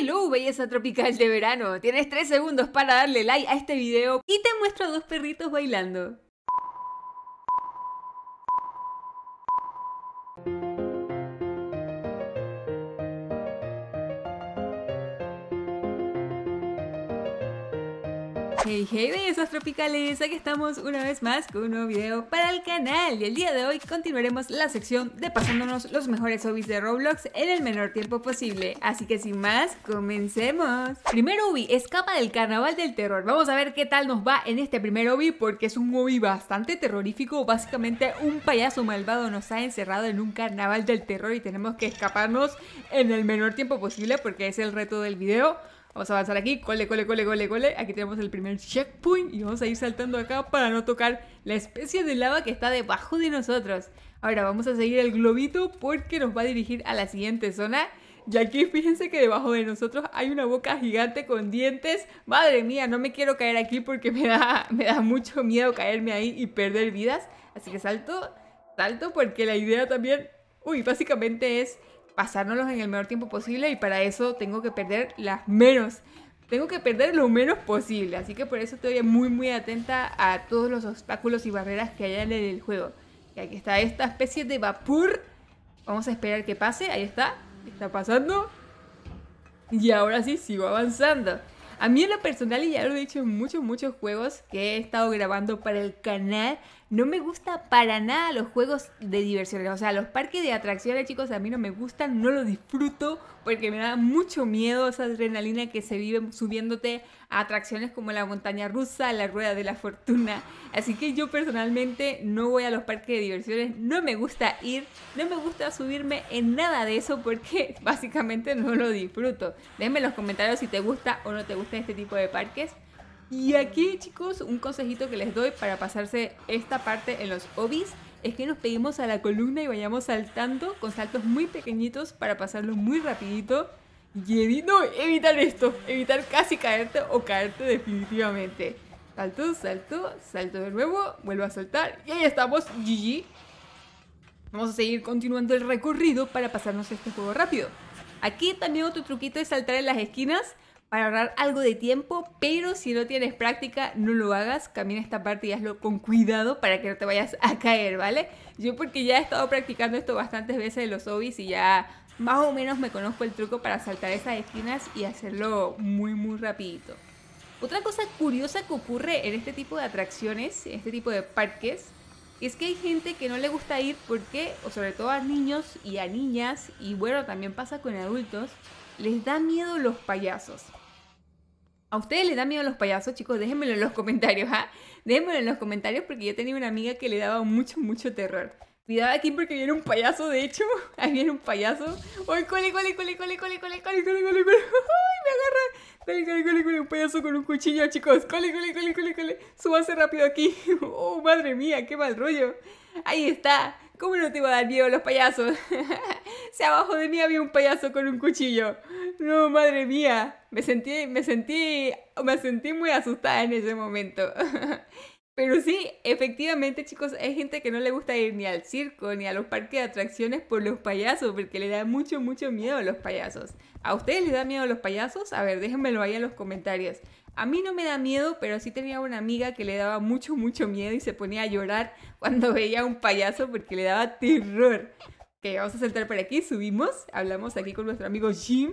Hello, belleza tropical de verano. Tienes 3 segundos para darle like a este video y te muestro dos perritos bailando. Hey, hey, besos tropicales, aquí estamos una vez más con un nuevo video para el canal y el día de hoy continuaremos la sección de pasándonos los mejores hobbies de Roblox en el menor tiempo posible, así que sin más, comencemos. Primer obi, escapa del carnaval del terror, vamos a ver qué tal nos va en este primer obi porque es un obi bastante terrorífico, básicamente un payaso malvado nos ha encerrado en un carnaval del terror y tenemos que escaparnos en el menor tiempo posible porque es el reto del video. Vamos a avanzar aquí, cole, cole, cole, cole, cole. Aquí tenemos el primer checkpoint y vamos a ir saltando acá para no tocar la especie de lava que está debajo de nosotros. Ahora vamos a seguir el globito porque nos va a dirigir a la siguiente zona. Y aquí fíjense que debajo de nosotros hay una boca gigante con dientes. Madre mía, no me quiero caer aquí porque me da, me da mucho miedo caerme ahí y perder vidas. Así que salto, salto porque la idea también, uy, básicamente es pasárnoslos en el menor tiempo posible y para eso tengo que perder las menos. Tengo que perder lo menos posible, así que por eso estoy muy muy atenta a todos los obstáculos y barreras que hayan en el juego. Y aquí está esta especie de vapor. Vamos a esperar que pase, ahí está, está pasando. Y ahora sí, sigo avanzando. A mí en lo personal, y ya lo he dicho en muchos, muchos juegos que he estado grabando para el canal, no me gusta para nada los juegos de diversiones, O sea, los parques de atracciones, chicos, a mí no me gustan, no los disfruto porque me da mucho miedo esa adrenalina que se vive subiéndote a atracciones como la montaña rusa, la rueda de la fortuna. Así que yo personalmente no voy a los parques de diversiones, no me gusta ir, no me gusta subirme en nada de eso porque básicamente no lo disfruto. Déjenme en los comentarios si te gusta o no te gusta este tipo de parques. Y aquí, chicos, un consejito que les doy para pasarse esta parte en los obis es que nos peguemos a la columna y vayamos saltando con saltos muy pequeñitos para pasarlo muy rapidito y evitar esto, evitar casi caerte o caerte definitivamente. Salto, salto, salto de nuevo, vuelvo a saltar y ahí estamos, GG. Vamos a seguir continuando el recorrido para pasarnos este juego rápido. Aquí también otro truquito es saltar en las esquinas para ahorrar algo de tiempo, pero si no tienes práctica, no lo hagas, camina esta parte y hazlo con cuidado para que no te vayas a caer, ¿vale? Yo porque ya he estado practicando esto bastantes veces en los hobbies y ya más o menos me conozco el truco para saltar esas esquinas y hacerlo muy muy rapidito. Otra cosa curiosa que ocurre en este tipo de atracciones, en este tipo de parques, es que hay gente que no le gusta ir porque, sobre todo a niños y a niñas, y bueno, también pasa con adultos, les da miedo los payasos. ¿A ustedes les dan miedo los payasos, chicos? Déjenmelo en los comentarios, ¿ah? Déjenmelo en los comentarios porque yo tenía una amiga que le daba mucho, mucho terror. Cuidado aquí porque viene un payaso, de hecho. Ahí viene un payaso. ¡Ay, cole, cole, cole, cole, cole, cole, cole, cole, cole, cole! ¡Ay, me agarra! ¡Cole, cole, cole, cole! Un payaso con un cuchillo, chicos. ¡Cole, cole, cole, cole, cole! ¡Súbase rápido aquí! ¡Oh, madre mía! ¡Qué mal rollo! Ahí está. ¿Cómo no te va a dar miedo los payasos? si abajo de mí había un payaso con un cuchillo. No, madre mía. Me sentí, me sentí, me sentí muy asustada en ese momento. Pero sí, efectivamente, chicos, hay gente que no le gusta ir ni al circo ni a los parques de atracciones por los payasos, porque le da mucho, mucho miedo a los payasos. ¿A ustedes les da miedo a los payasos? A ver, déjenmelo ahí en los comentarios. A mí no me da miedo, pero sí tenía una amiga que le daba mucho, mucho miedo y se ponía a llorar cuando veía un payaso porque le daba terror. Ok, vamos a saltar por aquí, subimos, hablamos aquí con nuestro amigo Jim,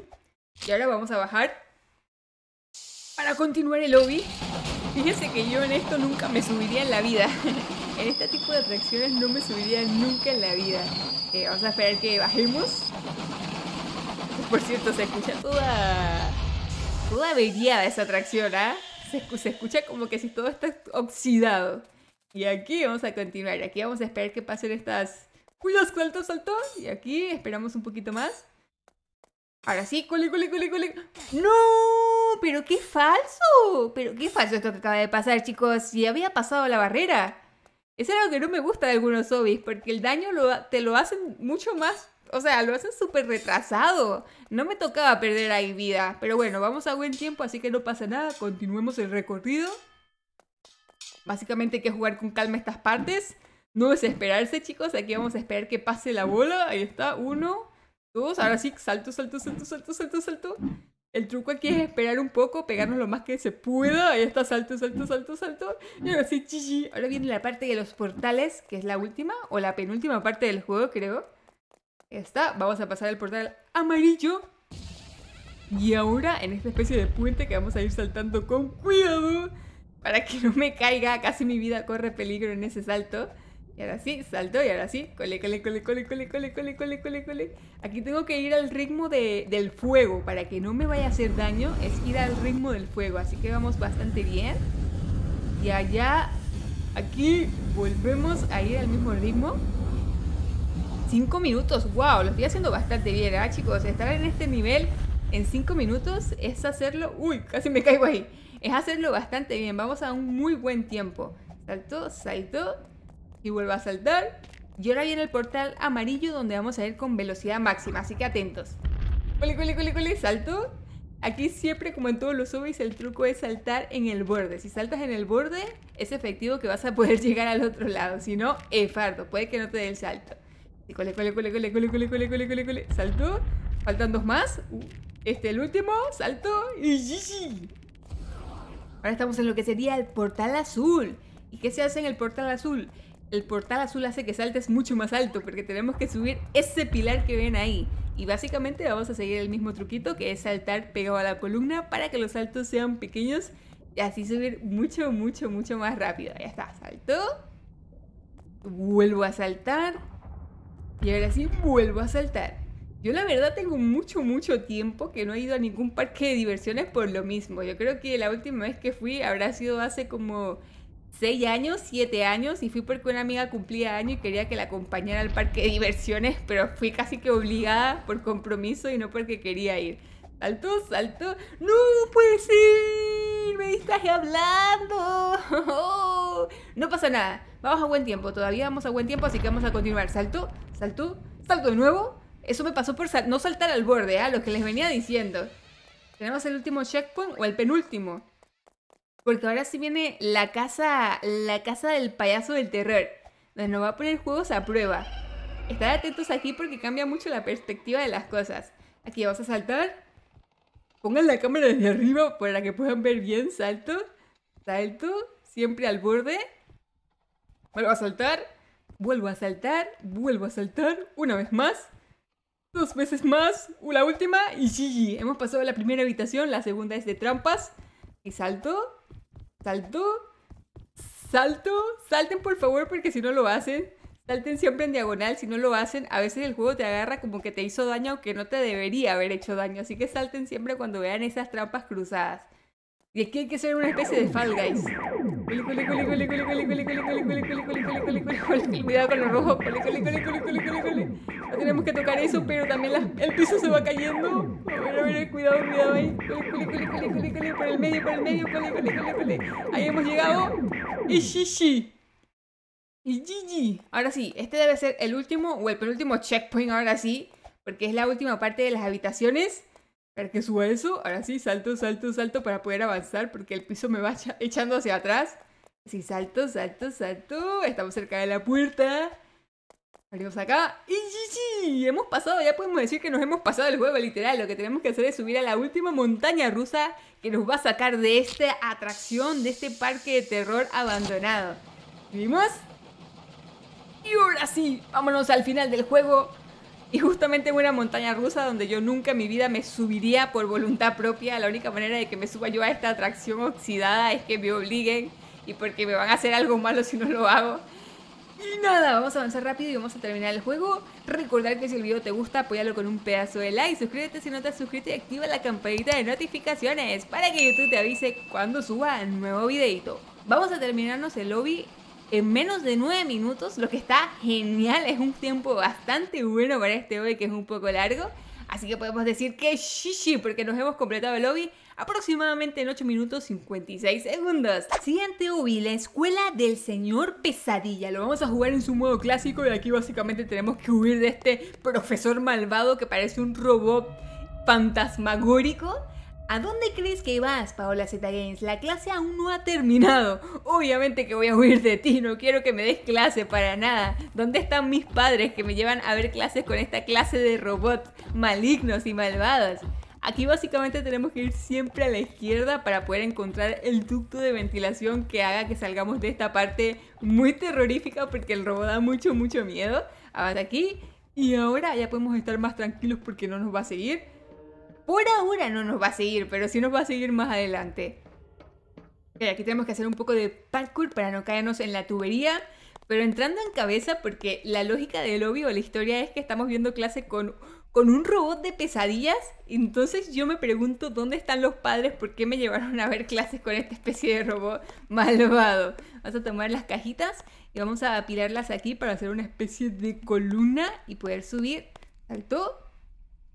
y ahora vamos a bajar para continuar el lobby. Fíjense que yo en esto nunca me subiría en la vida. en este tipo de atracciones no me subiría nunca en la vida. Eh, vamos a esperar que bajemos. Por cierto, se escucha toda... Toda averiada esa atracción, ¿ah? Se, escucha como que si todo está oxidado. Y aquí vamos a continuar. Aquí vamos a esperar que pasen estas... ¡Cuidado, cuartos saltó! Y aquí esperamos un poquito más. Ahora sí, cole, cole, cole, cole. ¡No! ¡Pero qué falso! ¡Pero qué falso esto que acaba de pasar, chicos! Si había pasado la barrera. es algo que no me gusta de algunos zombies. porque el daño te lo hacen mucho más. O sea, lo hacen súper retrasado. No me tocaba perder ahí vida. Pero bueno, vamos a buen tiempo, así que no pasa nada. Continuemos el recorrido. Básicamente hay que jugar con calma estas partes. No desesperarse, chicos. Aquí vamos a esperar que pase la bola. Ahí está, uno ahora sí, salto, salto, salto, salto, salto, salto. El truco aquí es esperar un poco, pegarnos lo más que se pueda. Ahí está, salto, salto, salto, salto. Y ahora sí, chichi. Ahora viene la parte de los portales, que es la última o la penúltima parte del juego, creo. Está, vamos a pasar el portal amarillo. Y ahora en esta especie de puente que vamos a ir saltando con cuidado para que no me caiga. Casi mi vida corre peligro en ese salto. Y ahora sí, salto y ahora sí, cole, cole, cole, cole, cole, cole, cole, cole, cole, cole. Aquí tengo que ir al ritmo del fuego para que no me vaya a hacer daño. Es ir al ritmo del fuego, así que vamos bastante bien. Y allá, aquí, volvemos a ir al mismo ritmo. Cinco minutos, wow, lo estoy haciendo bastante bien, ¿ah, chicos? Estar en este nivel en cinco minutos es hacerlo... Uy, casi me caigo ahí. Es hacerlo bastante bien, vamos a un muy buen tiempo. Salto, salto, y vuelve a saltar. Y ahora viene el portal amarillo donde vamos a ir con velocidad máxima, así que atentos. Cole, cole, cole, cole, salto. Aquí siempre, como en todos los zombies, el truco es saltar en el borde. Si saltas en el borde, es efectivo que vas a poder llegar al otro lado. Si no, es fardo, puede que no te dé el salto. cole, cole, cole, cole, cole, cole, cole, cole, cole, Salto. Faltan dos más. Este, el último. Salto. Y sí. Ahora estamos en lo que sería el portal azul. ¿Y qué se hace en el portal azul? el portal azul hace que saltes mucho más alto porque tenemos que subir ese pilar que ven ahí. Y básicamente vamos a seguir el mismo truquito que es saltar pegado a la columna para que los saltos sean pequeños y así subir mucho, mucho, mucho más rápido. Ya está, salto. Vuelvo a saltar. Y ahora sí, vuelvo a saltar. Yo la verdad tengo mucho, mucho tiempo que no he ido a ningún parque de diversiones por lo mismo. Yo creo que la última vez que fui habrá sido hace como 6 años, siete años y fui porque una amiga cumplía año y quería que la acompañara al parque de diversiones, pero fui casi que obligada por compromiso y no porque quería ir. Saltó, saltó. ¡No pues sí, ¡Me distraje hablando! ¡Oh! No pasa nada. Vamos a buen tiempo. Todavía vamos a buen tiempo, así que vamos a continuar. Saltó, saltó, saltó de nuevo. Eso me pasó por no saltar al borde, a ¿ah? Lo que les venía diciendo. ¿Tenemos el último checkpoint o el penúltimo? Porque ahora sí viene la casa, la casa del payaso del terror. Donde nos va a poner juegos a prueba. Estad atentos aquí porque cambia mucho la perspectiva de las cosas. Aquí vamos a saltar. Pongan la cámara desde arriba para que puedan ver bien. Salto. Salto. Siempre al borde. Vuelvo a saltar. Vuelvo a saltar. Vuelvo a saltar. Una vez más. Dos veces más. Uh, la última. Y sí. Hemos pasado la primera habitación. La segunda es de trampas. Y salto salto, salto, salten por favor porque si no lo hacen, salten siempre en diagonal, si no lo hacen, a veces el juego te agarra como que te hizo daño que no te debería haber hecho daño, así que salten siempre cuando vean esas trampas cruzadas. Y que hay que ser una especie de Fall Guys cuidado con los rojos, No tenemos que tocar eso, pero también el piso se va cayendo. A ver, a ver, cuidado, cuidado ahí. por el medio, por el medio, Ahí hemos llegado. Y Y Ahora sí, este debe ser el último o el penúltimo checkpoint, ahora sí, porque es la última parte de las habitaciones. Para que suba eso, ahora sí, salto, salto, salto para poder avanzar porque el piso me va echando hacia atrás. Sí, salto, salto, salto. Estamos cerca de la puerta. Salimos acá. Y sí, hemos pasado, ya podemos decir que nos hemos pasado el juego, literal. Lo que tenemos que hacer es subir a la última montaña rusa que nos va a sacar de esta atracción, de este parque de terror abandonado. ¿Vimos? Y ahora sí, vámonos al final del juego y justamente en una montaña rusa donde yo nunca en mi vida me subiría por voluntad propia. La única manera de que me suba yo a esta atracción oxidada es que me obliguen y porque me van a hacer algo malo si no lo hago. Y nada, vamos a avanzar rápido y vamos a terminar el juego. Recordar que si el video te gusta, apóyalo con un pedazo de like. Suscríbete si no te has suscrito y activa la campanita de notificaciones para que YouTube te avise cuando suba un nuevo videito. Vamos a terminarnos el lobby en menos de 9 minutos, lo que está genial, es un tiempo bastante bueno para este hoy que es un poco largo. Así que podemos decir que shishi, porque nos hemos completado el lobby aproximadamente en 8 minutos 56 segundos. Siguiente obi, la escuela del señor pesadilla. Lo vamos a jugar en su modo clásico y aquí básicamente tenemos que huir de este profesor malvado que parece un robot fantasmagórico. ¿A dónde crees que vas, Paola Zeta Games? La clase aún no ha terminado. Obviamente que voy a huir de ti, no quiero que me des clase para nada. ¿Dónde están mis padres que me llevan a ver clases con esta clase de robots malignos y malvados? Aquí básicamente tenemos que ir siempre a la izquierda para poder encontrar el ducto de ventilación que haga que salgamos de esta parte muy terrorífica porque el robot da mucho, mucho miedo. Ahora aquí. Y ahora ya podemos estar más tranquilos porque no nos va a seguir. Por ahora no nos va a seguir, pero sí nos va a seguir más adelante. aquí tenemos que hacer un poco de parkour para no caernos en la tubería. Pero entrando en cabeza, porque la lógica del o la historia es que estamos viendo clase con, con un robot de pesadillas. Entonces yo me pregunto dónde están los padres, por qué me llevaron a ver clases con esta especie de robot malvado. Vamos a tomar las cajitas y vamos a apilarlas aquí para hacer una especie de columna y poder subir. Saltó,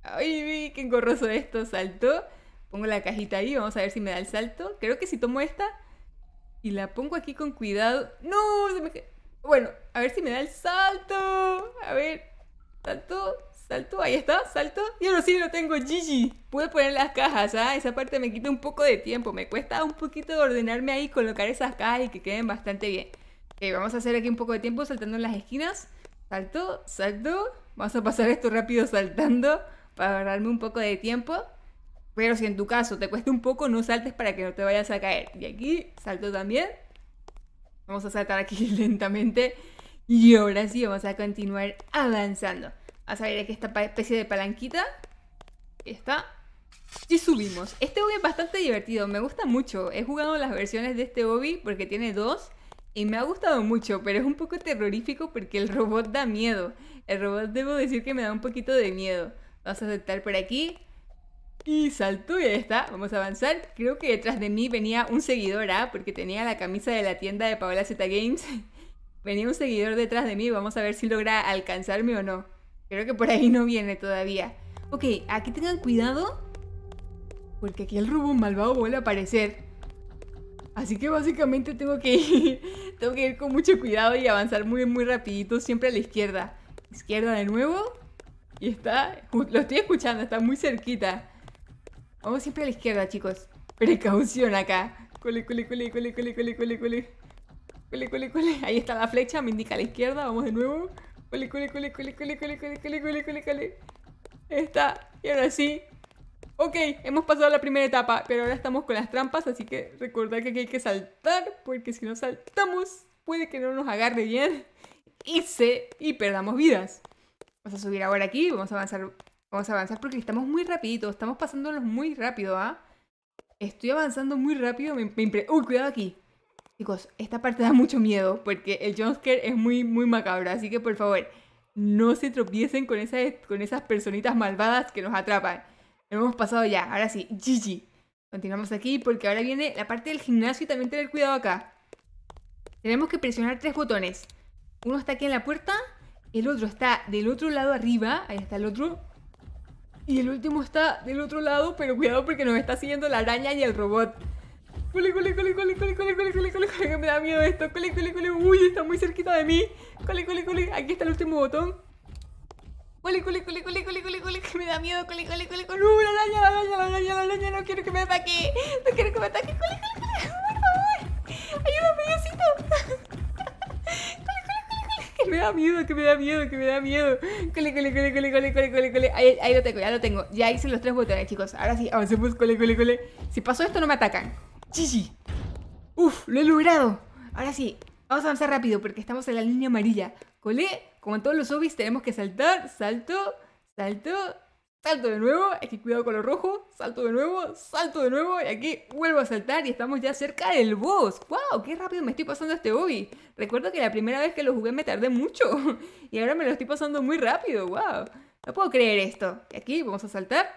¡Ay, qué engorroso esto! Saltó. Pongo la cajita ahí, vamos a ver si me da el salto. Creo que si tomo esta y la pongo aquí con cuidado. ¡No! Se Bueno, a ver si me da el salto. A ver, salto, salto, ahí está, salto. Y ahora sí lo tengo, Gigi. Pude poner las cajas, ¿ah? Esa parte me quita un poco de tiempo. Me cuesta un poquito ordenarme ahí, colocar esas cajas y que queden bastante bien. Ok, vamos a hacer aquí un poco de tiempo saltando en las esquinas. Salto, salto. Vamos a pasar esto rápido saltando para agarrarme un poco de tiempo. Pero si en tu caso te cuesta un poco, no saltes para que no te vayas a caer. Y aquí salto también. Vamos a saltar aquí lentamente. Y ahora sí, vamos a continuar avanzando. Vas a ver aquí esta especie de palanquita. está. Y subimos. Este hobby es bastante divertido, me gusta mucho. He jugado las versiones de este hobby porque tiene dos. Y me ha gustado mucho, pero es un poco terrorífico porque el robot da miedo. El robot debo decir que me da un poquito de miedo. Vamos a saltar por aquí. Y saltó y ahí está. Vamos a avanzar. Creo que detrás de mí venía un seguidor, ¿ah? Porque tenía la camisa de la tienda de Paola Z Games. venía un seguidor detrás de mí. Vamos a ver si logra alcanzarme o no. Creo que por ahí no viene todavía. Ok, aquí tengan cuidado. Porque aquí el robo malvado vuelve a aparecer. Así que básicamente tengo que ir, tengo que ir con mucho cuidado y avanzar muy, muy rapidito, siempre a la izquierda. Izquierda de nuevo. Y está, lo estoy escuchando, está muy cerquita. Vamos siempre a la izquierda, chicos. Precaución acá. Cole, cole, cole, cole, cole, cole, cole, cole. Cole, cole, cole. Ahí está la flecha, me indica a la izquierda, vamos de nuevo. Cole, cole, cole, cole, cole, cole, cole, cole, cole, cole, cole. Está. Y ahora sí. Ok, hemos pasado la primera etapa, pero ahora estamos con las trampas, así que recordad que aquí hay que saltar, porque si no saltamos, puede que no nos agarre bien y se y perdamos vidas. Vamos a subir ahora aquí, vamos a avanzar, vamos a avanzar porque estamos muy rapidito, estamos pasándonos muy rápido, ¿ah? Estoy avanzando muy rápido, me, ¡Uy, cuidado aquí! Chicos, esta parte da mucho miedo porque el jumpscare es muy, muy macabro, así que por favor, no se tropiecen con esas, con esas personitas malvadas que nos atrapan. Lo hemos pasado ya, ahora sí, GG. Continuamos aquí porque ahora viene la parte del gimnasio y también tener cuidado acá. Tenemos que presionar tres botones. Uno está aquí en la puerta, el otro está del otro lado arriba. Ahí está el otro. Y el último está del otro lado, pero cuidado porque nos está siguiendo la araña y el robot. Cole, cole, cole, cole, cole, cole, cole, cole, cole, cole, me da miedo esto. Cole, cole, cole, uy, está muy cerquita de mí. Cole, cole, cole, aquí está el último botón. Cole, cole, cole, cole, cole, cole, cole, que me da miedo. Cole, cole, cole, cole, la araña, la araña, la araña, la araña, no quiero que me ataque. No quiero que me ataque. Cole, cole, cole, por favor. Ayúdame, Diosito da miedo, que me da miedo, que me da miedo. Cole, cole, cole, cole, cole, cole, cole, cole. Ahí, lo tengo, ya lo tengo. Ya hice los tres botones, chicos. Ahora sí, avancemos, cole, cole, cole. Si pasó esto, no me atacan. Chichi. Uf, lo he logrado. Ahora sí, vamos a avanzar rápido porque estamos en la línea amarilla. Cole, como en todos los zombies, tenemos que saltar, salto, salto, salto de nuevo, aquí cuidado con lo rojo, salto de nuevo, salto de nuevo, y aquí vuelvo a saltar y estamos ya cerca del boss. ¡Wow! ¡Qué rápido me estoy pasando este Obi! Recuerdo que la primera vez que lo jugué me tardé mucho y ahora me lo estoy pasando muy rápido. ¡Wow! No puedo creer esto. Y aquí vamos a saltar.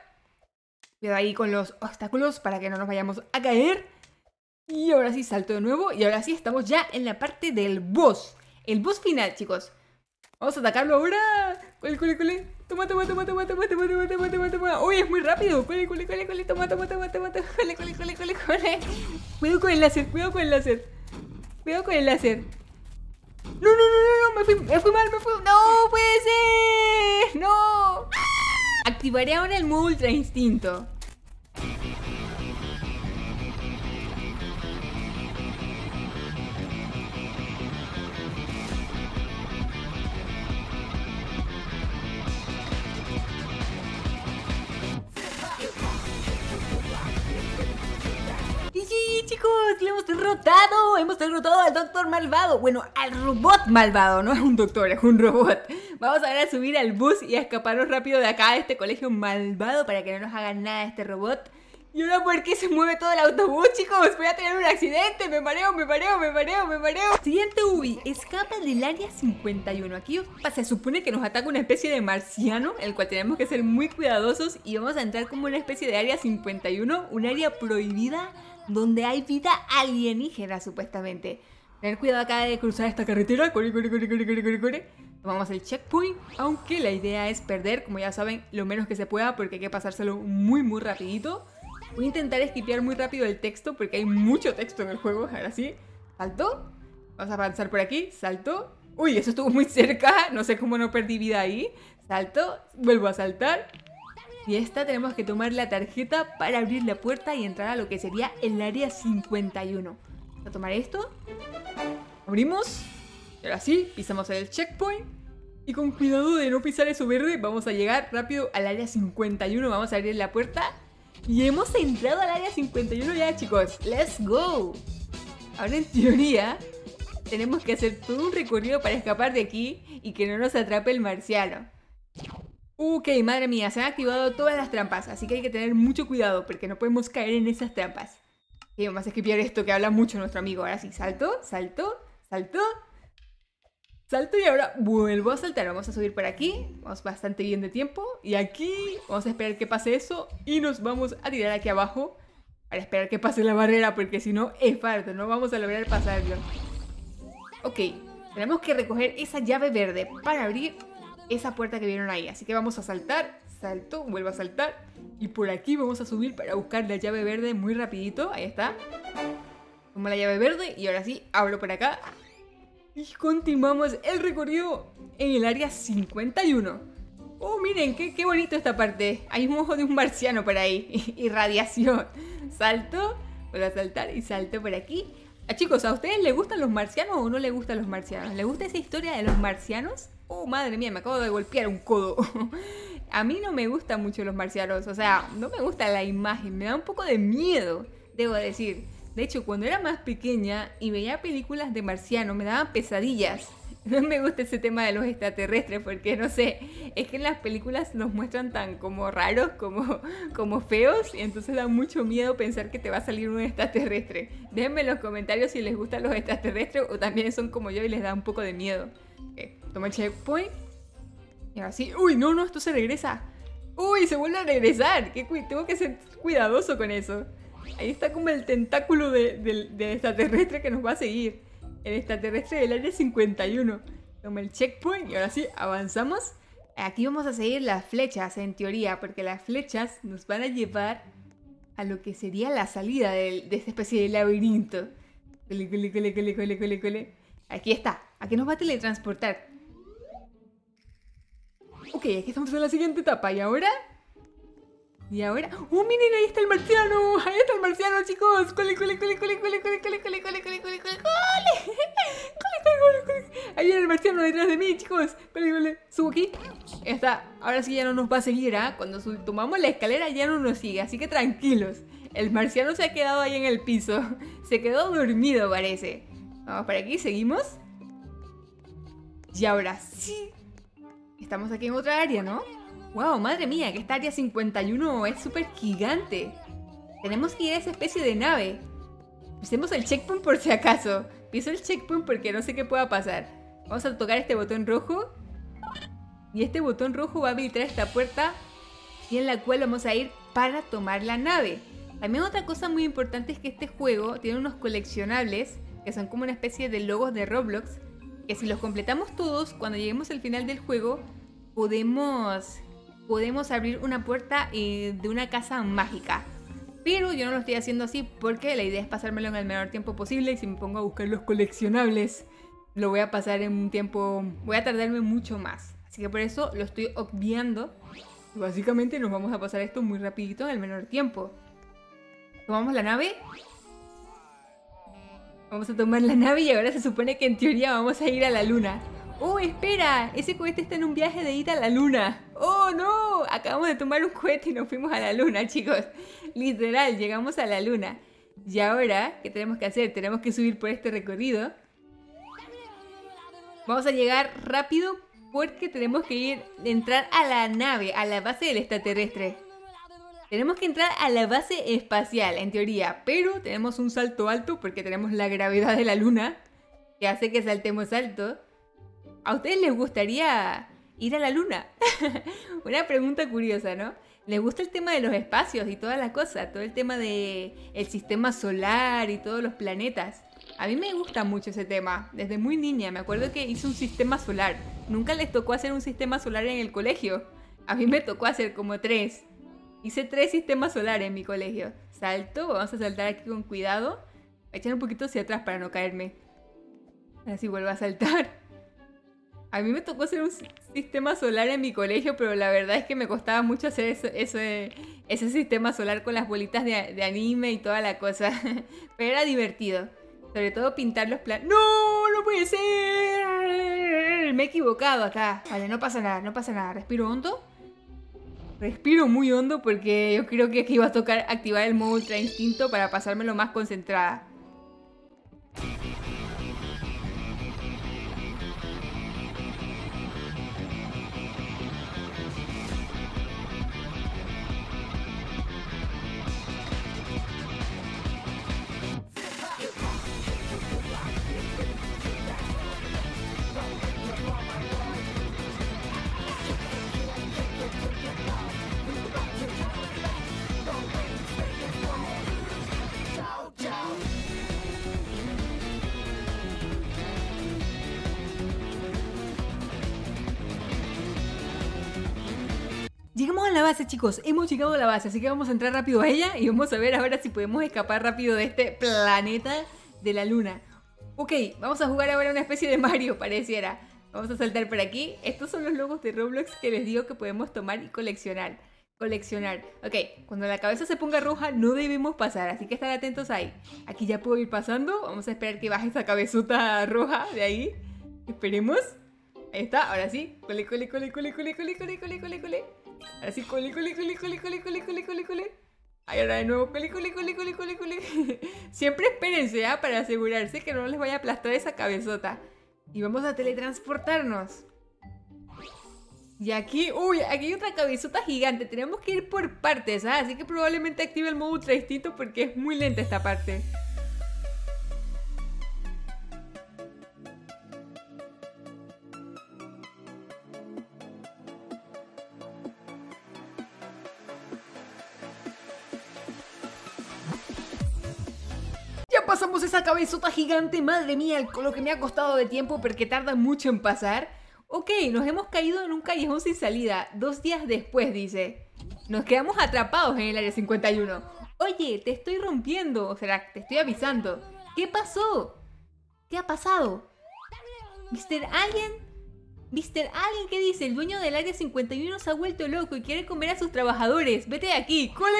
Cuidado ahí con los obstáculos para que no nos vayamos a caer. Y ahora sí salto de nuevo y ahora sí estamos ya en la parte del boss. El boss final, chicos. Vamos a atacarlo ahora. ¡Cule, cole, cole! Toma, toma, toma, toma, toma, toma, toma, toma, toma, toma. Uy, es muy rápido. Cole, cole, cole, cole, toma, toma, toma, cole, cole, cole, cole, Cuidado con el láser, cuidado con el láser. Cuidado con el láser. No, no, no, no, no, me fui, me fui mal, me fui. No, puede ser. No. Activaré ahora el modo ultra instinto. chicos, le hemos derrotado, hemos derrotado al doctor malvado, bueno, al robot malvado, no es un doctor, es un robot. Vamos ahora a subir al bus y a escaparnos rápido de acá, de este colegio malvado, para que no nos haga nada este robot. Y ahora por qué se mueve todo el autobús, chicos. Voy a tener un accidente. Me mareo, me mareo, me mareo, me mareo. Siguiente Ubi. Escapa del área 51. Aquí se supone que nos ataca una especie de marciano, el cual tenemos que ser muy cuidadosos. Y vamos a entrar como una especie de área 51, un área prohibida donde hay vida alienígena, supuestamente. Tener cuidado acá de cruzar esta carretera. Corre, corre, corre, corre, corre, corre Tomamos el checkpoint, aunque la idea es perder, como ya saben, lo menos que se pueda porque hay que pasárselo muy, muy rapidito. Voy a intentar esquipear muy rápido el texto porque hay mucho texto en el juego, ahora sí. Salto Vamos a avanzar por aquí. Salto Uy, eso estuvo muy cerca. No sé cómo no perdí vida ahí. Salto, vuelvo a saltar, y esta tenemos que tomar la tarjeta para abrir la puerta y entrar a lo que sería el área 51. Vamos a tomar esto. Abrimos. Y ahora sí, pisamos el checkpoint. Y con cuidado de no pisar eso verde, vamos a llegar rápido al área 51. Vamos a abrir la puerta. Y hemos entrado al área 51 ya, chicos. ¡Let's go! Ahora, en teoría, tenemos que hacer todo un recorrido para escapar de aquí y que no nos atrape el marciano. Uh, ok, madre mía, se han activado todas las trampas, así que hay que tener mucho cuidado porque no podemos caer en esas trampas. Y vamos a esquipear esto que habla mucho nuestro amigo. Ahora sí, salto, salto, salto. Salto y ahora vuelvo a saltar. Vamos a subir por aquí. Vamos bastante bien de tiempo. Y aquí vamos a esperar que pase eso. Y nos vamos a tirar aquí abajo. Para esperar que pase la barrera. Porque si no, es farto. No vamos a lograr pasarlo. Ok. Tenemos que recoger esa llave verde para abrir esa puerta que vieron ahí. Así que vamos a saltar, salto, vuelvo a saltar. Y por aquí vamos a subir para buscar la llave verde muy rapidito. Ahí está. Tomo la llave verde y ahora sí, Hablo por acá. Y continuamos el recorrido en el área 51. Oh, miren, qué, bonito esta parte. Hay un ojo de un marciano por ahí. Irradiación. Salto, vuelvo a saltar y salto por aquí. a ah, chicos, ¿a ustedes les gustan los marcianos o no les gustan los marcianos? ¿Les gusta esa historia de los marcianos? oh, madre mía, me acabo de golpear un codo. a mí no me gustan mucho los marcianos, o sea, no me gusta la imagen, me da un poco de miedo, debo decir. De hecho, cuando era más pequeña y veía películas de marcianos me daban pesadillas. No me gusta ese tema de los extraterrestres porque no sé, es que en las películas los muestran tan como raros, como, como feos, y entonces da mucho miedo pensar que te va a salir un extraterrestre. Déjenme en los comentarios si les gustan los extraterrestres o también son como yo y les da un poco de miedo. Toma el checkpoint. Y ahora sí Uy, no, no, esto se regresa. Uy, se vuelve a regresar. tengo que ser cuidadoso con eso. Ahí está como el tentáculo del de, extraterrestre que nos va a seguir. El extraterrestre del área 51. Toma el checkpoint y ahora sí, avanzamos. Aquí vamos a seguir las flechas, en teoría, porque las flechas nos van a llevar a lo que sería la salida de, esta especie de laberinto. Aquí está, aquí nos va a teletransportar ok, aquí estamos en la siguiente etapa. Y ahora... Y ahora... ¡Oh, miren! Ahí está el marciano. Ahí está el marciano, chicos. ¡Cole, cole, cole, cole, cole, cole, cole, cole, cole, cole, cole, cole, cole! cole! Ahí viene el marciano detrás de mí, chicos. ¡Cole, cole! Subo aquí. Está. Ahora sí ya no nos va a seguir, ¿ah? Cuando tomamos la escalera ya no nos sigue. Así que tranquilos. El marciano se ha quedado ahí en el piso. Se quedó dormido, parece. Vamos, para aquí, seguimos. Y ahora sí Estamos aquí en otra área, ¿no? ¡Wow! ¡Madre mía! Que esta área 51 es súper gigante. Tenemos que ir a esa especie de nave. Hacemos el checkpoint por si acaso. Piso el checkpoint porque no sé qué pueda pasar. Vamos a tocar este botón rojo. Y este botón rojo va a habilitar esta puerta y en la cual vamos a ir para tomar la nave. También otra cosa muy importante es que este juego tiene unos coleccionables que son como una especie de logos de Roblox que si los completamos todos, cuando lleguemos al final del juego, podemos, podemos abrir una puerta eh, de una casa mágica. Pero yo no lo estoy haciendo así porque la idea es pasármelo en el menor tiempo posible y si me pongo a buscar los coleccionables, lo voy a pasar en un tiempo, voy a tardarme mucho más. Así que por eso lo estoy obviando. Básicamente nos vamos a pasar esto muy rapidito en el menor tiempo. Tomamos la nave Vamos a tomar la nave y ahora se supone que en teoría vamos a ir a la luna. ¡Oh, espera! Ese cohete está en un viaje de ida a la luna. ¡Oh, no! Acabamos de tomar un cohete y nos fuimos a la luna, chicos. Literal, llegamos a la luna. Y ahora, ¿qué tenemos que hacer? Tenemos que subir por este recorrido. Vamos a llegar rápido porque tenemos que ir, entrar a la nave, a la base del extraterrestre. Tenemos que entrar a la base espacial, en teoría, pero tenemos un salto alto porque tenemos la gravedad de la luna que hace que saltemos alto. ¿A ustedes les gustaría ir a la luna? Una pregunta curiosa, ¿no? ¿Les gusta el tema de los espacios y todas las cosas, Todo el tema del el sistema solar y todos los planetas. A mí me gusta mucho ese tema. Desde muy niña me acuerdo que hice un sistema solar. Nunca les tocó hacer un sistema solar en el colegio. A mí me tocó hacer como tres. Hice tres sistemas solares en mi colegio. Salto, vamos a saltar aquí con cuidado. Echar un poquito hacia atrás para no caerme. Así vuelvo a saltar. A mí me tocó hacer un sistema solar en mi colegio, pero la verdad es que me costaba mucho hacer ese, sistema solar con las bolitas de, de, anime y toda la cosa. Pero era divertido. Sobre todo pintar los planos. ¡No! ¡No puede ser! Me he equivocado acá. Vale, no pasa nada, no pasa nada. Respiro hondo. Respiro muy hondo porque yo creo que aquí va a tocar activar el modo ultra instinto para pasármelo más concentrada. la base, chicos. Hemos llegado a la base, así que vamos a entrar rápido a ella y vamos a ver ahora si podemos escapar rápido de este planeta de la luna. Ok, vamos a jugar ahora una especie de Mario, pareciera. Vamos a saltar por aquí. Estos son los logos de Roblox que les digo que podemos tomar y coleccionar. Coleccionar. Ok, cuando la cabeza se ponga roja no debemos pasar, así que estar atentos ahí. Aquí ya puedo ir pasando. Vamos a esperar que baje esa cabezota roja de ahí. Esperemos. Ahí está, ahora sí. Cole, cole, cole, cole, cole, cole, cole, cole, cole, cole. Así, culi, coli culi, culi, culi, ahora de nuevo, Siempre espérense, Para asegurarse que no les vaya a aplastar esa cabezota. Y vamos a teletransportarnos. Y aquí, uy, aquí hay otra cabezota gigante. Tenemos que ir por partes, ¿ah? Así que probablemente active el modo ultra porque es muy lenta esta parte. Sopa gigante, madre mía, lo que me ha costado de tiempo porque tarda mucho en pasar. Ok, nos hemos caído en un callejón sin salida. Dos días después, dice. Nos quedamos atrapados en el área 51. Oye, te estoy rompiendo. O sea, te estoy avisando. ¿Qué pasó? ¿Qué ha pasado? mister ¿Alguien? Mister, alguien que dice, el dueño del área 51 se ha vuelto loco y quiere comer a sus trabajadores. Vete de aquí, ¡Cole,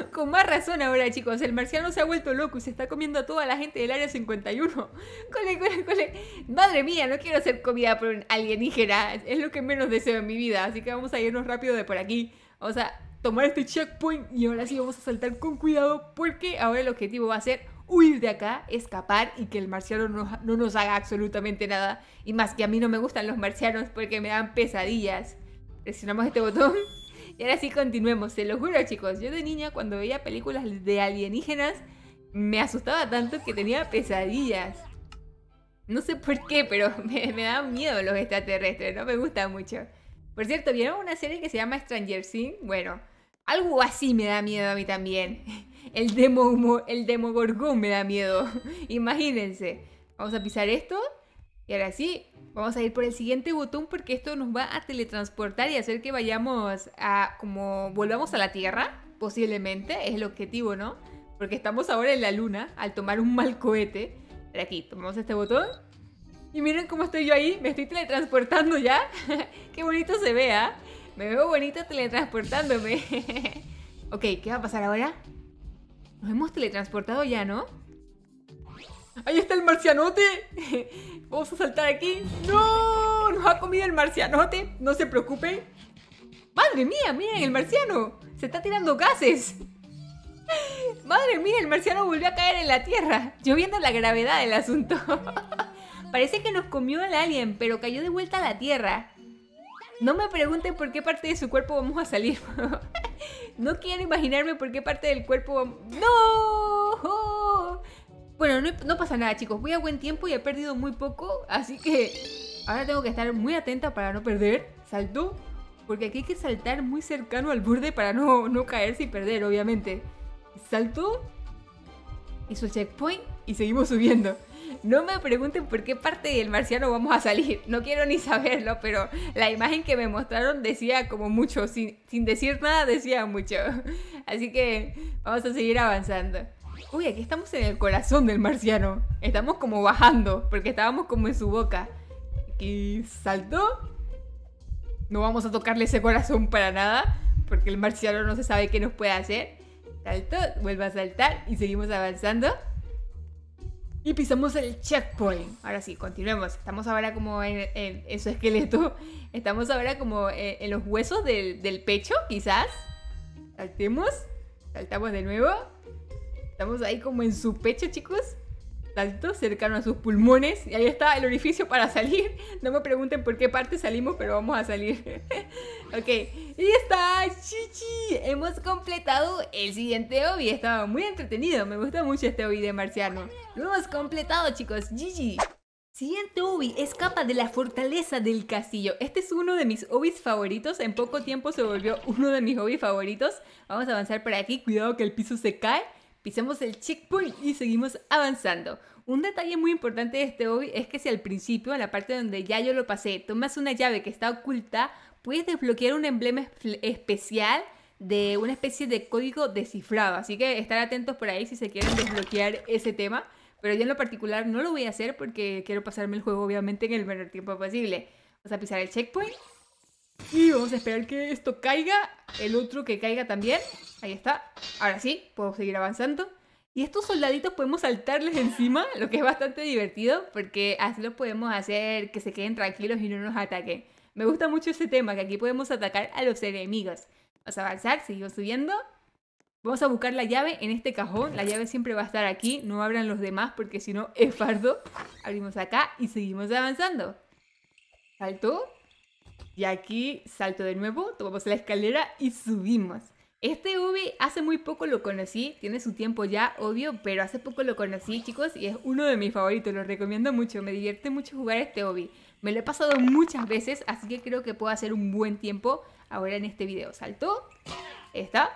el Con más razón ahora, chicos. El marciano se ha vuelto loco y se está comiendo a toda la gente del área 51. Cole, cole, cole. Madre mía, no quiero hacer comida por un alienígena. Es lo que menos deseo en mi vida. Así que vamos a irnos rápido de por aquí. O sea, tomar este checkpoint y ahora sí vamos a saltar con cuidado porque ahora el objetivo va a ser huir de acá, escapar y que el marciano no, nos haga absolutamente nada. Y más que a mí no me gustan los marcianos porque me dan pesadillas. Presionamos este botón. Y ahora sí continuemos, se los juro chicos, yo de niña cuando veía películas de alienígenas me asustaba tanto que tenía pesadillas. No sé por qué, pero me, dan miedo los extraterrestres, no me gustan mucho. Por cierto, ¿vieron una serie que se llama Stranger Things? Bueno, algo así me da miedo a mí también. El demo, el demogorgón me da miedo. Imagínense. Vamos a pisar esto. Y ahora sí, vamos a ir por el siguiente botón porque esto nos va a teletransportar y hacer que vayamos a como volvamos a la Tierra, posiblemente, es el objetivo, ¿no? Porque estamos ahora en la Luna al tomar un mal cohete. Por aquí, tomamos este botón. Y miren cómo estoy yo ahí, me estoy teletransportando ya. Qué bonito se vea. ¿eh? Me veo bonito teletransportándome. ok, ¿qué va a pasar ahora? Nos hemos teletransportado ya, ¿no? ¡Ahí está el marcianote! Vamos a saltar aquí. ¡No! Nos ha comido el marcianote. No se preocupen. ¡Madre mía! ¡Miren el marciano! ¡Se está tirando gases! ¡Madre mía! El marciano volvió a caer en la tierra. Yo viendo la gravedad del asunto. Parece que nos comió el alien, pero cayó de vuelta a la tierra. No me pregunten por qué parte de su cuerpo vamos a salir. No quiero imaginarme por qué parte del cuerpo... ¡No! Bueno, no, pasa nada, chicos. Voy a buen tiempo y he perdido muy poco, así que ahora tengo que estar muy atenta para no perder. Salto. Porque aquí hay que saltar muy cercano al borde para no, no caerse y perder, obviamente. Salto. Hizo el checkpoint y seguimos subiendo. No me pregunten por qué parte del marciano vamos a salir. No quiero ni saberlo, pero la imagen que me mostraron decía como mucho. Sin, decir nada decía mucho. Así que vamos a seguir avanzando. Uy, aquí estamos en el corazón del marciano. Estamos como bajando, porque estábamos como en su boca. Y saltó. No vamos a tocarle ese corazón para nada, porque el marciano no se sabe qué nos puede hacer. Saltó, vuelve a saltar y seguimos avanzando. Y pisamos el checkpoint. Ahora sí, continuemos. Estamos ahora como en, su esqueleto. Estamos ahora como eh, en, los huesos del, del, pecho, quizás. Saltemos. Saltamos de nuevo. Estamos ahí como en su pecho, chicos. Tanto cercano a sus pulmones y ahí está el orificio para salir. No me pregunten por qué parte salimos, pero vamos a salir. ok, y está, chichi. Hemos completado el siguiente obi. Estaba muy entretenido, me gusta mucho este obi de marciano. Lo hemos completado, chicos. Gigi. Siguiente obi, escapa de la fortaleza del castillo. Este es uno de mis obis favoritos. En poco tiempo se volvió uno de mis obis favoritos. Vamos a avanzar por aquí. Cuidado que el piso se cae. Pisamos el checkpoint y seguimos avanzando. Un detalle muy importante de este hoy es que si al principio, en la parte donde ya yo lo pasé, tomas una llave que está oculta, puedes desbloquear un emblema especial de una especie de código descifrado. Así que estar atentos por ahí si se quieren desbloquear ese tema. Pero yo en lo particular no lo voy a hacer porque quiero pasarme el juego obviamente en el menor tiempo posible. Vamos a pisar el checkpoint y vamos a esperar que esto caiga. El otro que caiga también. Ahí está. Ahora sí, puedo seguir avanzando. Y estos soldaditos podemos saltarles encima, lo que es bastante divertido, porque así los podemos hacer que se queden tranquilos y no nos ataquen. Me gusta mucho ese tema, que aquí podemos atacar a los enemigos. Vamos a avanzar, seguimos subiendo. Vamos a buscar la llave en este cajón. La llave siempre va a estar aquí, no abran los demás porque si no es fardo. Abrimos acá y seguimos avanzando. Saltó, y aquí salto de nuevo, tomamos la escalera y subimos. Este obi hace muy poco lo conocí, tiene su tiempo ya, obvio, pero hace poco lo conocí, chicos, y es uno de mis favoritos, lo recomiendo mucho, me divierte mucho jugar este Obi. Me lo he pasado muchas veces, así que creo que puedo hacer un buen tiempo ahora en este video. Salto, está,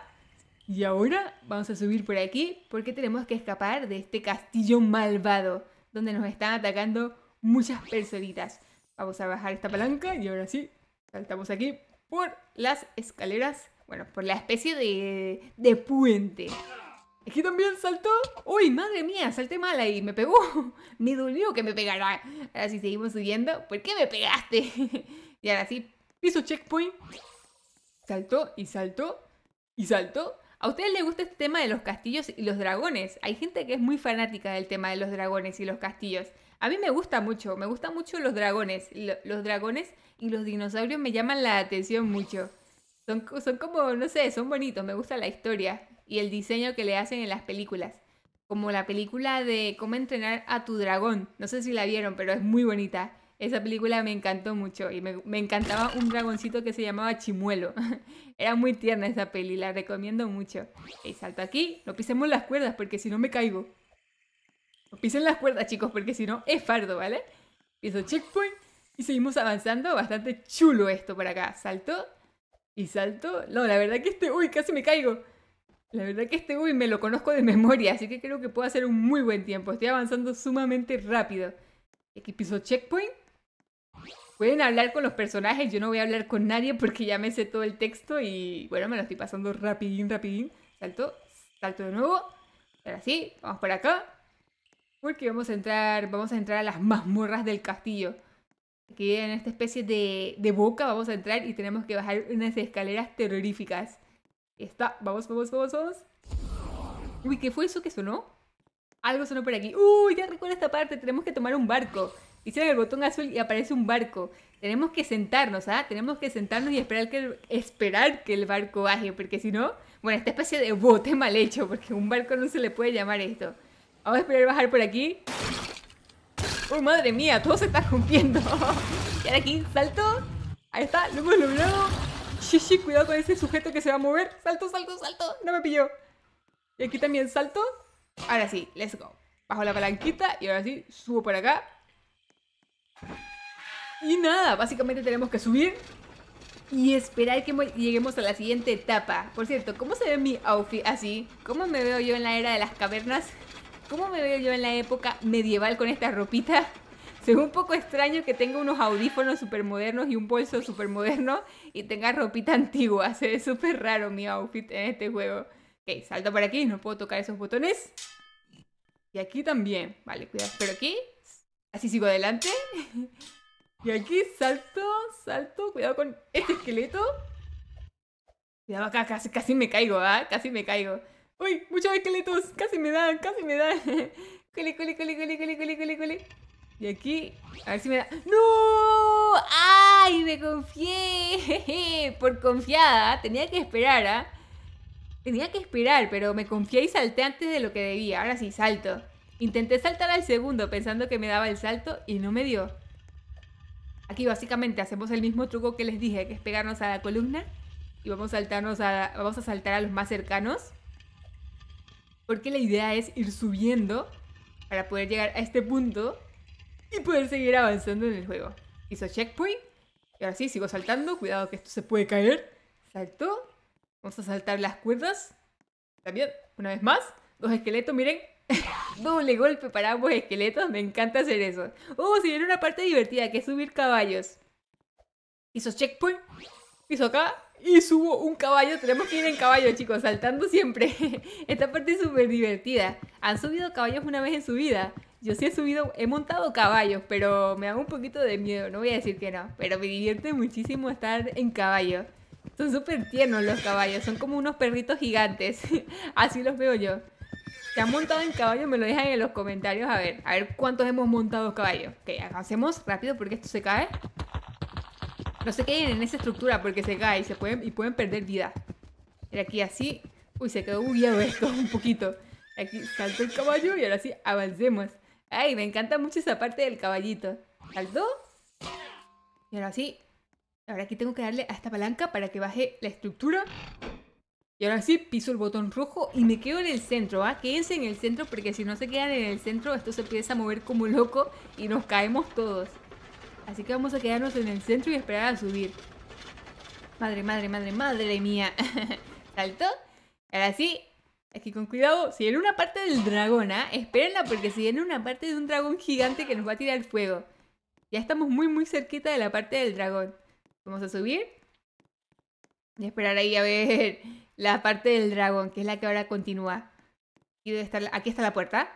y ahora vamos a subir por aquí porque tenemos que escapar de este castillo malvado, donde nos están atacando muchas personitas. Vamos a bajar esta palanca y ahora sí, saltamos aquí por las escaleras. Bueno, por la especie de, puente. que también saltó. ¡Uy, madre mía! Salté mal ahí. Me pegó. Me dolió que me pegara. Ahora sí seguimos subiendo. ¿Por qué me pegaste? y ahora sí, piso checkpoint. Saltó y saltó y saltó. ¿A ustedes les gusta este tema de los castillos y los dragones? Hay gente que es muy fanática del tema de los dragones y los castillos. A mí me gusta mucho, me gustan mucho los dragones. Los dragones y los dinosaurios me llaman la atención mucho. Son, son como, no sé, son bonitos, me gusta la historia y el diseño que le hacen en las películas. Como la película de cómo entrenar a tu dragón. No sé si la vieron, pero es muy bonita. Esa película me encantó mucho y me, me encantaba un dragoncito que se llamaba Chimuelo. Era muy tierna esa peli, la recomiendo mucho. Y salto aquí, no pisemos las cuerdas porque si no me caigo. Pisen las cuerdas, chicos, porque si no es fardo, ¿vale? Piso checkpoint y seguimos avanzando. Bastante chulo esto por acá. Salto y salto. No, la verdad que este... Uy, casi me caigo. La verdad que este uy me lo conozco de memoria, así que creo que puedo hacer un muy buen tiempo. Estoy avanzando sumamente rápido. Aquí piso checkpoint. Pueden hablar con los personajes, yo no voy a hablar con nadie porque ya me sé todo el texto y bueno, me lo estoy pasando rapidín, rapidín. Salto, salto de nuevo. Ahora sí, vamos por acá. Porque vamos a entrar, vamos a entrar a las mazmorras del castillo. Aquí en esta especie de, de boca vamos a entrar y tenemos que bajar unas escaleras terroríficas. Está, vamos, vamos, vamos, vamos. Uy, ¿qué fue eso que sonó? Algo sonó por aquí. Uy, ya recuerdo esta parte, tenemos que tomar un barco. Hicieron el botón azul y aparece un barco. Tenemos que sentarnos, ¿ah? Tenemos que sentarnos y esperar que, el, esperar que el barco baje, porque si no, bueno, esta especie de bote mal hecho, porque un barco no se le puede llamar esto. Vamos a esperar bajar por aquí. ¡Uy, ¡Oh, madre mía! Todo se está rompiendo. y ahora aquí, salto. Ahí está, lo hemos logrado. sí, cuidado con ese sujeto que se va a mover. Salto, salto, salto. No me pilló. Y aquí también salto. Ahora sí, let's go. Bajo la palanquita y ahora sí, subo por acá. Y nada, básicamente tenemos que subir y esperar que lleguemos a la siguiente etapa. Por cierto, ¿cómo se ve mi outfit así? ¿Cómo me veo yo en la era de las cavernas? ¿Cómo me veo yo en la época medieval con esta ropita? Se ve un poco extraño que tenga unos audífonos modernos y un bolso moderno y tenga ropita antigua. Se ve súper raro mi outfit en este juego. Ok, salto por aquí, no puedo tocar esos botones. Y aquí también. Vale, cuidado. Pero aquí, así sigo adelante. Y aquí salto, salto. Cuidado con este esqueleto. Cuidado acá, casi, casi me caigo, ¿ah? Casi me caigo. ¡Uy! ¡Muchos esqueletos! ¡Casi me dan! ¡Casi me dan! ¡Cole, cole, cole, cole, cole, cole, cole, Y aquí, a ver si me da... ¡No! ¡Ay! ¡Me confié! Por confiada, tenía que esperar, ¿ah? Tenía que esperar, pero me confié y salté antes de lo que debía. Ahora sí, salto. Intenté saltar al segundo pensando que me daba el salto y no me dio. Aquí básicamente hacemos el mismo truco que les dije, que es pegarnos a la columna y vamos a saltarnos a, vamos a saltar a los más cercanos porque la idea es ir subiendo para poder llegar a este punto y poder seguir avanzando en el juego. Hizo checkpoint. Y ahora sí, sigo saltando. Cuidado que esto se puede caer. Saltó. Vamos a saltar las cuerdas. También, una vez más. Dos esqueletos, miren. Doble golpe para ambos esqueletos. Me encanta hacer eso. Oh, si viene una parte divertida que es subir caballos. Hizo checkpoint. Hizo acá y subo un caballo. Tenemos que ir en caballo, chicos, saltando siempre. Esta parte es súper divertida. ¿Han subido caballos una vez en su vida? Yo sí he subido, he montado caballos, pero me da un poquito de miedo. No voy a decir que no, pero me divierte muchísimo estar en caballo. Son súper tiernos los caballos, son como unos perritos gigantes. Así los veo yo. ¿Se han montado en caballo? Me lo dejan en los comentarios a ver, a ver cuántos hemos montado caballos. Ok, avancemos rápido porque esto se cae. No se queden en esa estructura porque se cae y, se pueden, y pueden perder vida. Era aquí así. Uy, se quedó huyendo esto un poquito. Aquí salto el caballo y ahora sí avancemos. Ay, me encanta mucho esa parte del caballito. Salto Y ahora sí. Ahora aquí tengo que darle a esta palanca para que baje la estructura. Y ahora sí, piso el botón rojo y me quedo en el centro, ¿ah? Quédense en el centro porque si no se quedan en el centro, esto se empieza a mover como loco y nos caemos todos. Así que vamos a quedarnos en el centro y esperar a subir. Madre, madre, madre, madre mía. Salto. Ahora sí. Aquí con cuidado. Si viene una parte del dragón, ¿ah? Espérenla porque si viene una parte de un dragón gigante que nos va a tirar fuego. Ya estamos muy, muy cerquita de la parte del dragón. Vamos a subir. Y esperar ahí a ver la parte del dragón, que es la que ahora continúa. Aquí, aquí está la puerta.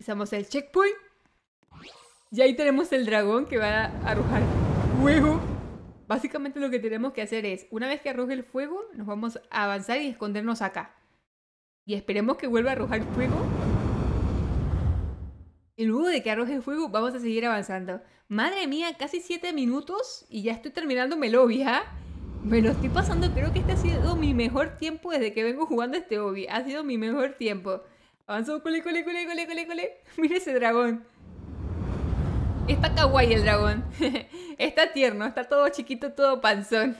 Usamos el checkpoint. Y ahí tenemos el dragón que va a arrojar fuego. Básicamente lo que tenemos que hacer es, una vez que arroje el fuego, nos vamos a avanzar y escondernos acá. Y esperemos que vuelva a arrojar fuego. Y luego de que arroje el fuego, vamos a seguir avanzando. Madre mía, casi 7 minutos y ya estoy terminando mi lobby, ¿ah? Me lo estoy pasando, creo que este ha sido mi mejor tiempo desde que vengo jugando este hobby. Ha sido mi mejor tiempo. ¡Avanzo! ¡Cole, cole, cole, cole, cole, cole, cole. Mira ese dragón. Está kawaii el dragón. Está tierno, está todo chiquito, todo panzón.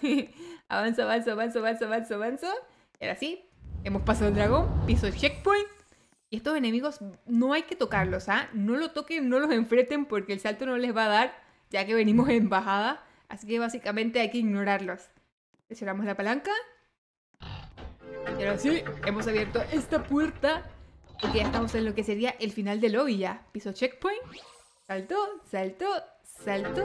Avanza, avanza, avanza, avanza, avanza Era así. Hemos pasado el dragón, piso el checkpoint. Y estos enemigos no hay que tocarlos, ¿ah? No lo toquen, no los enfrenten porque el salto no les va a dar, ya que venimos en bajada. Así que básicamente hay que ignorarlos. Presionamos la palanca. Y ahora sí, hemos abierto esta puerta. Porque ya estamos en lo que sería el final de lobby ya. Piso checkpoint. Salto, salto, salto,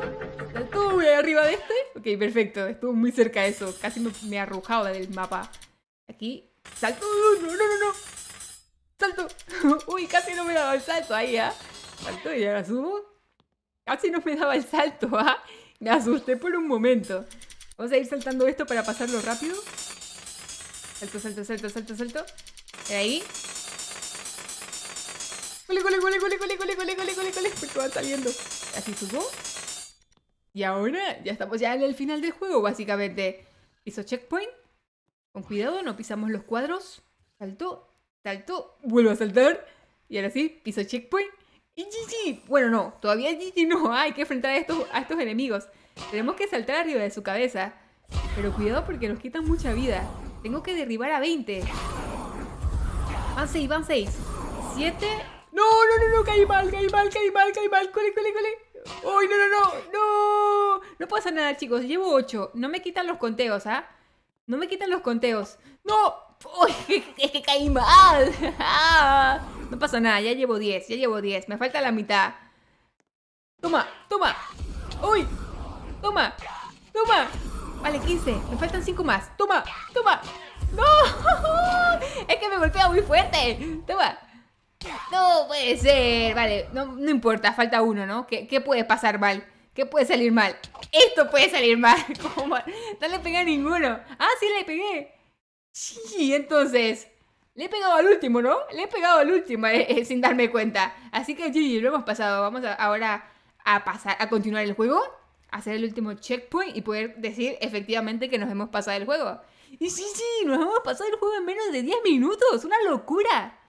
salto, voy arriba de este. Ok, perfecto, estuvo muy cerca de eso. Casi me, arrojaba del mapa. Aquí, salto, no, no, no, no. Salto. Uy, casi no me daba el salto ahí, ¿ah? Salto y ahora subo. Casi no me daba el salto, ¿ah? Me asusté por un momento. Vamos a ir saltando esto para pasarlo rápido. Salto, salto, salto, salto, salto. Y Ahí. Gole, gole, gole, gole, gole, gole, gole, gole, gole, saliendo. Así subo. Y ahora ya estamos ya en el final del juego, básicamente. Piso checkpoint. Con cuidado, no pisamos los cuadros. Saltó, saltó, vuelvo a saltar. Y ahora sí, piso checkpoint. Y GG! Bueno, no, todavía GG no. Hay que enfrentar a estos, a estos enemigos. Tenemos que saltar arriba de su cabeza. Pero cuidado porque nos quitan mucha vida. Tengo que derribar a 20. Van 6, van 6. 7 no, no, no, no, caí mal, caí mal, caí mal, caí mal. Cole, cole, cole. uy no, no, no! ¡No! No pasa nada, chicos. Llevo 8. No me quitan los conteos, ¿ah? No me quitan los conteos. ¡No! ¡Uy! Es que caí mal. no pasa nada, ya llevo 10, ya llevo 10. Me falta la mitad. Toma, toma. ¡Uy! Toma, toma. Vale, 15. Me faltan 5 más. Toma, toma. ¡No! Es que me golpea muy fuerte. Toma. No puede ser. Vale, no, no importa, falta uno, ¿no? ¿Qué, ¿Qué, puede pasar mal? ¿Qué puede salir mal? Esto puede salir mal. ¿Cómo? No le pegué a ninguno. Ah, sí, le pegué. Sí, entonces. Le he pegado al último, ¿no? Le he pegado al último eh, eh, sin darme cuenta. Así que GG, lo hemos pasado. Vamos ahora a pasar, a continuar el juego, hacer el último checkpoint y poder decir efectivamente que nos hemos pasado el juego. Y sí, sí, nos hemos pasado el juego en menos de 10 minutos. Una locura.